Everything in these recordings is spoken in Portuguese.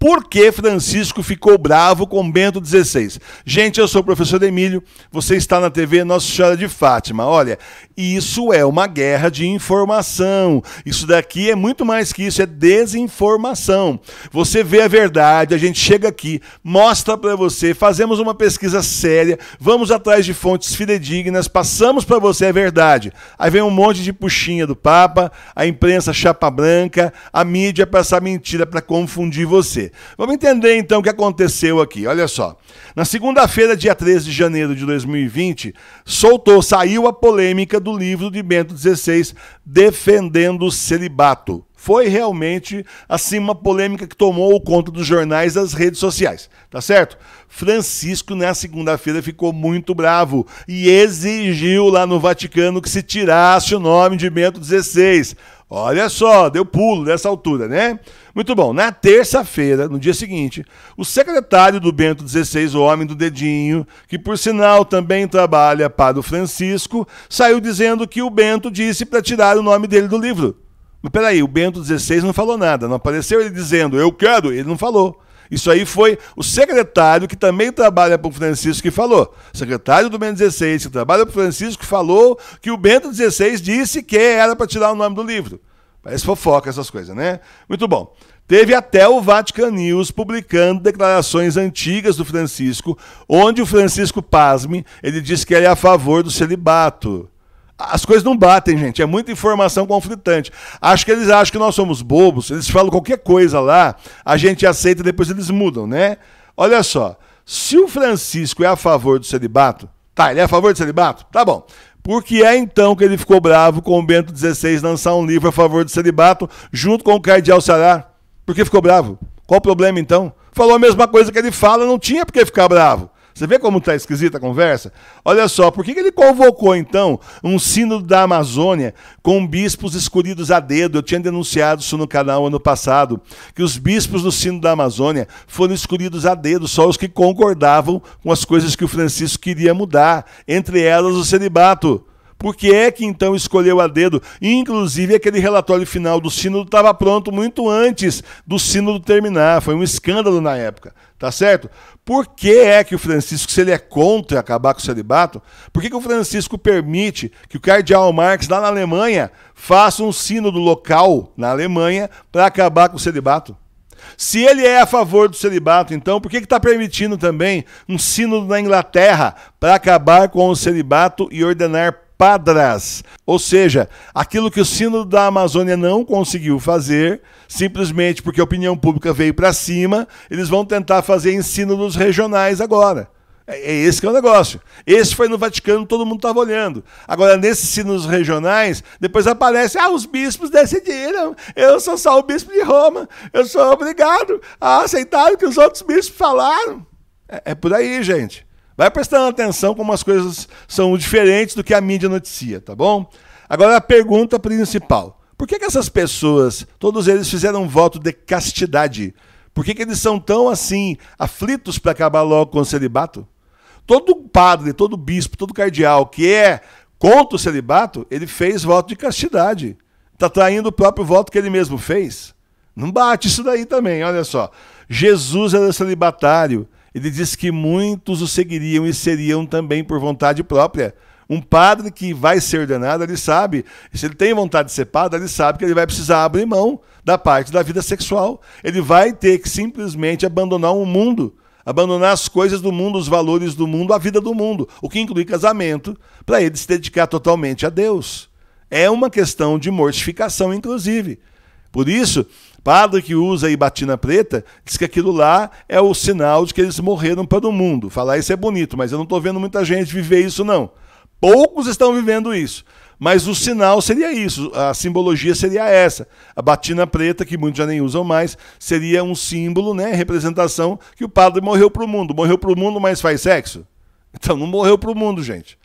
Por que Francisco ficou bravo com Bento XVI? Gente, eu sou o professor Emílio, você está na TV Nossa Senhora de Fátima. Olha, isso é uma guerra de informação. Isso daqui é muito mais que isso, é desinformação. Você vê a verdade, a gente chega aqui, mostra para você, fazemos uma pesquisa séria, vamos atrás de fontes fidedignas, passamos para você a verdade. Aí vem um monte de puxinha do Papa, a imprensa chapa branca, a mídia passar mentira, para confundir você. Vamos entender então o que aconteceu aqui. Olha só. Na segunda-feira, dia 13 de janeiro de 2020, soltou, saiu a polêmica do livro de Bento XVI defendendo o celibato. Foi realmente assim uma polêmica que tomou conta dos jornais e das redes sociais, tá certo? Francisco na segunda-feira ficou muito bravo e exigiu lá no Vaticano que se tirasse o nome de Bento XVI. Olha só, deu pulo dessa altura, né? Muito bom. Na terça-feira, no dia seguinte, o secretário do Bento XVI, o homem do dedinho, que por sinal também trabalha para o Francisco, saiu dizendo que o Bento disse para tirar o nome dele do livro. Mas peraí, o Bento XVI não falou nada, não apareceu ele dizendo eu quero, ele não falou. Isso aí foi o secretário que também trabalha para o Francisco que falou. secretário do Bento XVI, que trabalha para o Francisco, que falou que o Bento XVI disse que era para tirar o nome do livro. Parece fofoca essas coisas, né? Muito bom. Teve até o Vatican News publicando declarações antigas do Francisco, onde o Francisco, pasme, ele disse que ele é a favor do celibato as coisas não batem, gente. É muita informação conflitante. Acho que eles acham que nós somos bobos. Eles falam qualquer coisa lá, a gente aceita e depois eles mudam, né? Olha só. Se o Francisco é a favor do celibato, tá, ele é a favor do celibato? Tá bom. Por que é então que ele ficou bravo com o Bento XVI lançar um livro a favor do celibato junto com o cardeal Sará? Por que ficou bravo? Qual o problema então? Falou a mesma coisa que ele fala, não tinha por que ficar bravo. Você vê como está esquisita a conversa? Olha só, por que, que ele convocou então um sínodo da Amazônia com bispos escolhidos a dedo? Eu tinha denunciado isso no canal ano passado, que os bispos do sínodo da Amazônia foram escolhidos a dedo, só os que concordavam com as coisas que o Francisco queria mudar, entre elas o celibato. Por que é que então escolheu a dedo? Inclusive, aquele relatório final do Sínodo estava pronto muito antes do Sínodo terminar. Foi um escândalo na época, tá certo? Por que é que o Francisco, se ele é contra acabar com o celibato, por que, que o Francisco permite que o cardeal Marx, lá na Alemanha, faça um sínodo local na Alemanha para acabar com o celibato? Se ele é a favor do celibato, então por que está permitindo também um sínodo na Inglaterra para acabar com o celibato e ordenar padras. Ou seja, aquilo que o sino da Amazônia não conseguiu fazer, simplesmente porque a opinião pública veio para cima, eles vão tentar fazer ensino regionais agora. É, é esse que é o negócio. Esse foi no Vaticano, todo mundo estava olhando. Agora, nesses sinos regionais, depois aparece, ah, os bispos decidiram, eu sou só o bispo de Roma, eu sou obrigado a aceitar o que os outros bispos falaram. É, é por aí, gente. Vai prestando atenção como as coisas são diferentes do que a mídia noticia, tá bom? Agora a pergunta principal. Por que, que essas pessoas, todos eles fizeram um voto de castidade? Por que, que eles são tão assim, aflitos para acabar logo com o celibato? Todo padre, todo bispo, todo cardeal que é contra o celibato, ele fez voto de castidade. Está traindo o próprio voto que ele mesmo fez. Não bate isso daí também, olha só. Jesus era celibatário ele diz que muitos o seguiriam e seriam também por vontade própria. Um padre que vai ser ordenado, ele sabe, se ele tem vontade de ser padre, ele sabe que ele vai precisar abrir mão da parte da vida sexual. Ele vai ter que simplesmente abandonar o mundo, abandonar as coisas do mundo, os valores do mundo, a vida do mundo, o que inclui casamento, para ele se dedicar totalmente a Deus. É uma questão de mortificação, inclusive. Por isso, Padre que usa aí batina preta diz que aquilo lá é o sinal de que eles morreram para o mundo. Falar isso é bonito, mas eu não estou vendo muita gente viver isso, não. Poucos estão vivendo isso. Mas o sinal seria isso, a simbologia seria essa. A batina preta, que muitos já nem usam mais, seria um símbolo, né, representação que o padre morreu para o mundo. Morreu para o mundo, mas faz sexo? Então não morreu para o mundo, gente.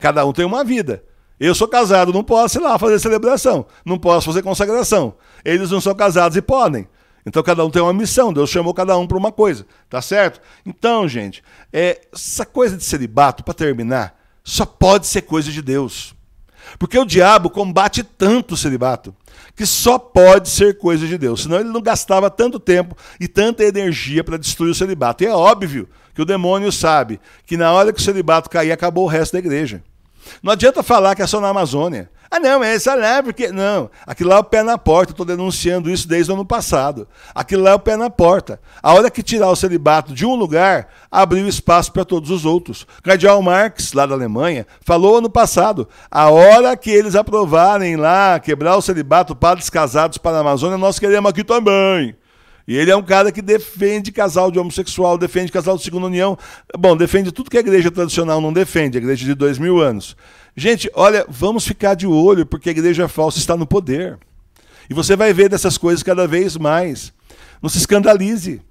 Cada um tem uma vida. Eu sou casado, não posso ir lá fazer celebração, não posso fazer consagração. Eles não são casados e podem. Então cada um tem uma missão, Deus chamou cada um para uma coisa, tá certo? Então, gente, é, essa coisa de celibato, para terminar, só pode ser coisa de Deus. Porque o diabo combate tanto o celibato que só pode ser coisa de Deus. Senão ele não gastava tanto tempo e tanta energia para destruir o celibato. E é óbvio que o demônio sabe que na hora que o celibato cair, acabou o resto da igreja. Não adianta falar que é só na Amazônia. Ah, não, é isso lá, porque. Não, aquilo lá é o pé na porta, estou denunciando isso desde o ano passado. Aquilo lá é o pé na porta. A hora que tirar o celibato de um lugar, abriu espaço para todos os outros. Karl Marx, lá da Alemanha, falou ano passado: a hora que eles aprovarem lá, quebrar o celibato para os casados para a Amazônia, nós queremos aqui também. E ele é um cara que defende casal de homossexual, defende casal de segunda união. Bom, defende tudo que a igreja tradicional não defende, a igreja de dois mil anos. Gente, olha, vamos ficar de olho, porque a igreja falsa está no poder. E você vai ver dessas coisas cada vez mais. Não se escandalize.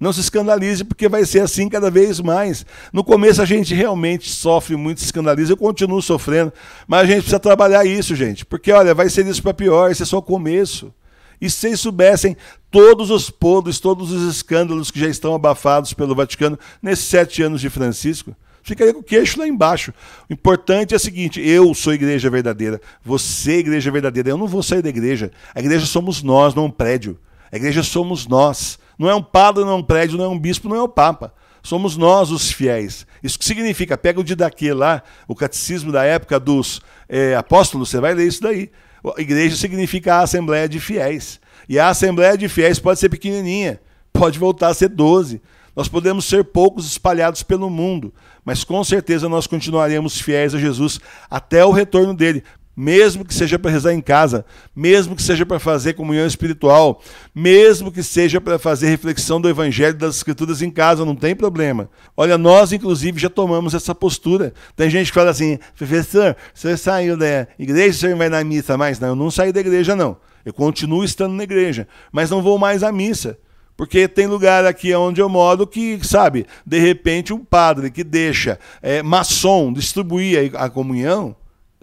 Não se escandalize, porque vai ser assim cada vez mais. No começo a gente realmente sofre muito, se escandaliza, eu continuo sofrendo, mas a gente precisa trabalhar isso, gente, porque olha, vai ser isso para pior, esse é só o começo. E se eles soubessem todos os podres, todos os escândalos que já estão abafados pelo Vaticano nesses sete anos de Francisco, ficaria com o queixo lá embaixo. O importante é o seguinte: eu sou igreja verdadeira, você é igreja verdadeira. Eu não vou sair da igreja. A igreja somos nós, não um prédio. A igreja somos nós. Não é um padre, não é um prédio, não é um bispo, não é o um papa. Somos nós os fiéis. Isso que significa, pega o de daqui lá, o catecismo da época dos é, apóstolos, você vai ler isso daí. Igreja significa a Assembleia de Fiéis. E a Assembleia de Fiéis pode ser pequenininha, pode voltar a ser 12. Nós podemos ser poucos espalhados pelo mundo, mas com certeza nós continuaremos fiéis a Jesus até o retorno dele, mesmo que seja para rezar em casa, mesmo que seja para fazer comunhão espiritual, mesmo que seja para fazer reflexão do Evangelho das Escrituras em casa, não tem problema. Olha, nós inclusive já tomamos essa postura. Tem gente que fala assim, professor, você saiu da igreja, você não vai na missa mais? Não, eu não saí da igreja não. Eu continuo estando na igreja, mas não vou mais à missa. Porque tem lugar aqui onde eu moro que, sabe, de repente um padre que deixa é, maçom distribuir a comunhão,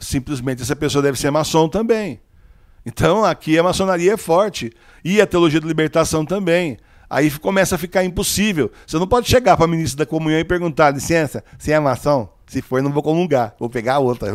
simplesmente essa pessoa deve ser maçom também. Então aqui a maçonaria é forte e a teologia da libertação também. Aí começa a ficar impossível. Você não pode chegar para a ministra da comunhão e perguntar: licença, você é maçom? Se for, não vou comungar, vou pegar outra.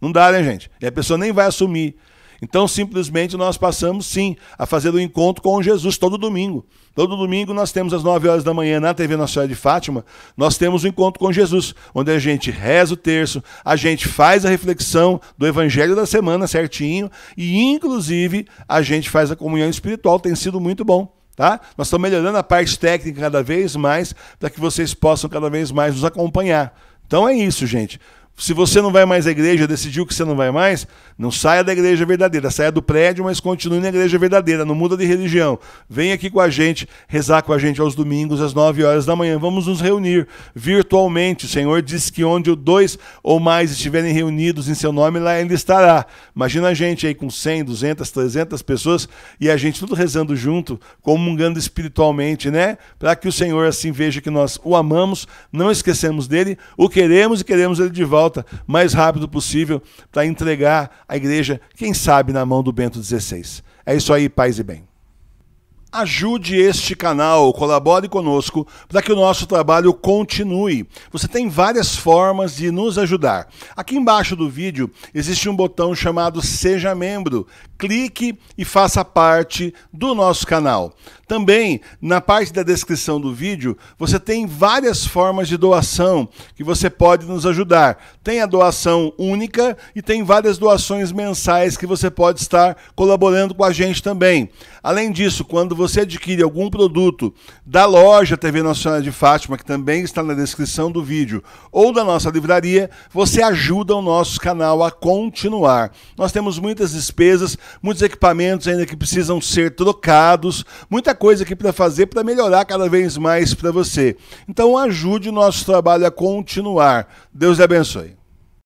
Não dá, né, gente? E a pessoa nem vai assumir. Então, simplesmente, nós passamos, sim, a fazer o um encontro com Jesus todo domingo. Todo domingo nós temos às 9 horas da manhã na TV Nossa Senhora de Fátima, nós temos o um encontro com Jesus, onde a gente reza o terço, a gente faz a reflexão do evangelho da semana certinho e inclusive a gente faz a comunhão espiritual, tem sido muito bom. Tá? Nós estamos melhorando a parte técnica cada vez mais para que vocês possam cada vez mais nos acompanhar. Então é isso, gente. Se você não vai mais à igreja, decidiu que você não vai mais, não saia da igreja verdadeira, saia do prédio, mas continue na igreja verdadeira, não muda de religião. Vem aqui com a gente, rezar com a gente aos domingos, às 9 horas da manhã. Vamos nos reunir virtualmente. O Senhor disse que onde dois ou mais estiverem reunidos em seu nome, lá ele estará. Imagina a gente aí com 100, 200, 300 pessoas e a gente tudo rezando junto, comungando espiritualmente, né? Para que o Senhor assim veja que nós o amamos, não esquecemos dele, o queremos e queremos ele de volta mais rápido possível para entregar a igreja, quem sabe, na mão do Bento XVI. É isso aí, paz e bem. Ajude este canal, colabore conosco para que o nosso trabalho continue. Você tem várias formas de nos ajudar. Aqui embaixo do vídeo existe um botão chamado Seja Membro. Clique e faça parte do nosso canal. Também, na parte da descrição do vídeo, você tem várias formas de doação que você pode nos ajudar. Tem a doação única e tem várias doações mensais que você pode estar colaborando com a gente também. Além disso, quando você adquire algum produto da loja TV Nacional de Fátima, que também está na descrição do vídeo, ou da nossa livraria, você ajuda o nosso canal a continuar. Nós temos muitas despesas, muitos equipamentos ainda que precisam ser trocados, muita coisa aqui para fazer para melhorar cada vez mais para você. Então ajude o nosso trabalho a continuar. Deus lhe abençoe.